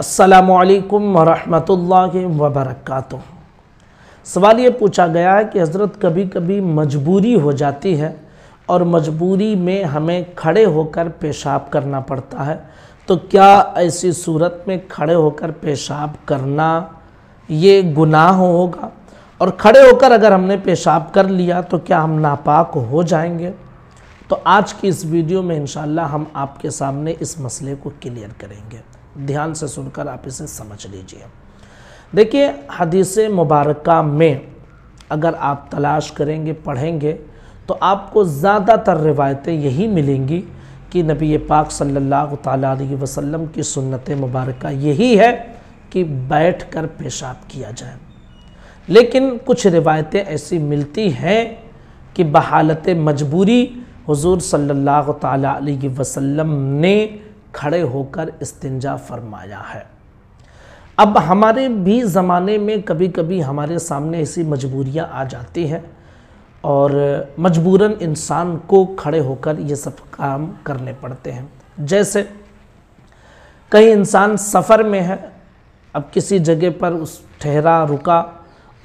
असलकम वरहमल वबरक सवाल ये पूछा गया है कि हज़रत कभी कभी मजबूरी हो जाती है और मजबूरी में हमें खड़े होकर पेशाब करना पड़ता है तो क्या ऐसी सूरत में खड़े होकर पेशाब करना ये गुनाह होगा और खड़े होकर अगर हमने पेशाब कर लिया तो क्या हम नापाक हो जाएंगे तो आज की इस वीडियो में इन हम आपके सामने इस मसले को क्लियर करेंगे ध्यान से सुनकर आप इसे समझ लीजिए देखिए हदीस मुबारक में अगर आप तलाश करेंगे पढ़ेंगे तो आपको ज़्यादातर रिवायतें यही मिलेंगी कि नबी पाक सल्लल्लाहु अलैहि वसल्लम की सुन्नत मुबारक यही है कि बैठ कर पेशाब किया जाए लेकिन कुछ रिवायतें ऐसी मिलती हैं कि बहालत मजबूरी हुजूर सल्लल्लाहु अलैहि वसल्लम ने खड़े होकर इस्तिंजा फरमाया है अब हमारे भी ज़माने में कभी कभी हमारे सामने ऐसी मजबूरियाँ आ जाती हैं और मजबूरन इंसान को खड़े होकर ये सब काम करने पड़ते हैं जैसे कहीं इंसान सफ़र में है अब किसी जगह पर उस ठहरा रुका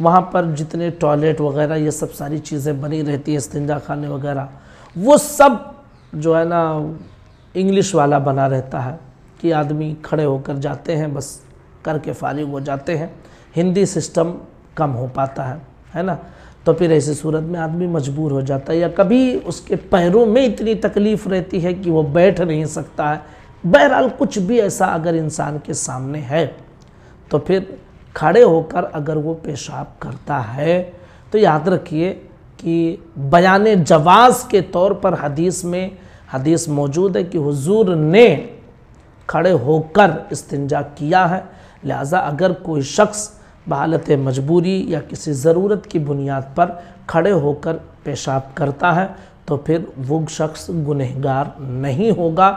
वहाँ पर जितने टॉयलेट वगैरह ये सब सारी चीज़ें बनी रहती है इस्तिंजा खाने वगैरह वो सब जो है ना इंग्लिश वाला बना रहता है कि आदमी खड़े होकर जाते हैं बस करके फारिग हो जाते हैं हिंदी सिस्टम कम हो पाता है है ना तो फिर ऐसी सूरत में आदमी मजबूर हो जाता है या कभी उसके पैरों में इतनी तकलीफ़ रहती है कि वो बैठ नहीं सकता है बहरहाल कुछ भी ऐसा अगर इंसान के सामने है तो फिर खड़े होकर अगर वो पेशाब करता है तो याद रखिए कि बयान जवाज़ के तौर पर हदीस में हदीस मौजूद है कि हुजूर ने खड़े होकर इस्तिंजा किया है लिहाजा अगर कोई शख्स बहालत मजबूरी या किसी ज़रूरत की बुनियाद पर खड़े होकर पेशाब करता है तो फिर वो शख्स गुनहगार नहीं होगा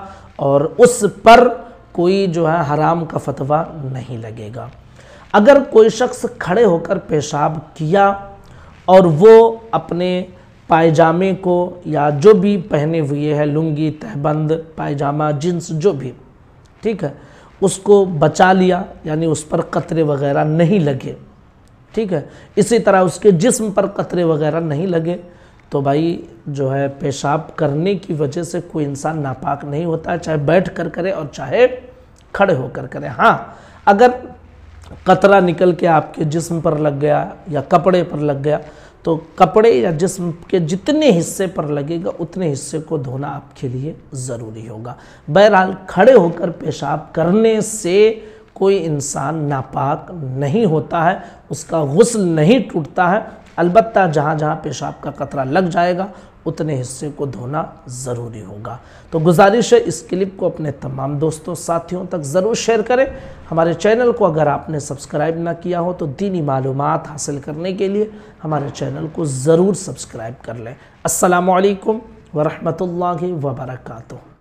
और उस पर कोई जो है हराम का फतवा नहीं लगेगा अगर कोई शख्स खड़े होकर पेशाब किया और वो अपने पायजामे को या जो भी पहने हुए है लुंगी तहबंद पायजामा जींस जो भी ठीक है उसको बचा लिया यानी उस पर कतरे वगैरह नहीं लगे ठीक है इसी तरह उसके जिस्म पर कतरे वगैरह नहीं लगे तो भाई जो है पेशाब करने की वजह से कोई इंसान नापाक नहीं होता है चाहे बैठ कर करे और चाहे खड़े होकर करे हाँ अगर कतरा निकल के आपके जिस्म पर लग गया या कपड़े पर लग गया तो कपड़े या जिसम के जितने हिस्से पर लगेगा उतने हिस्से को धोना आपके लिए ज़रूरी होगा बहरहाल खड़े होकर पेशाब करने से कोई इंसान नापाक नहीं होता है उसका गसल नहीं टूटता है अलबत् जहाँ जहाँ पेशाब का कतरा लग जाएगा उतने हिस्से को धोना ज़रूरी होगा तो गुजारिश है इस क्लिप को अपने तमाम दोस्तों साथियों तक ज़रूर शेयर करें हमारे चैनल को अगर आपने सब्सक्राइब ना किया हो तो दीनी मालूम हासिल करने के लिए हमारे चैनल को ज़रूर सब्सक्राइब कर लें असलकम वरहमल वबरकू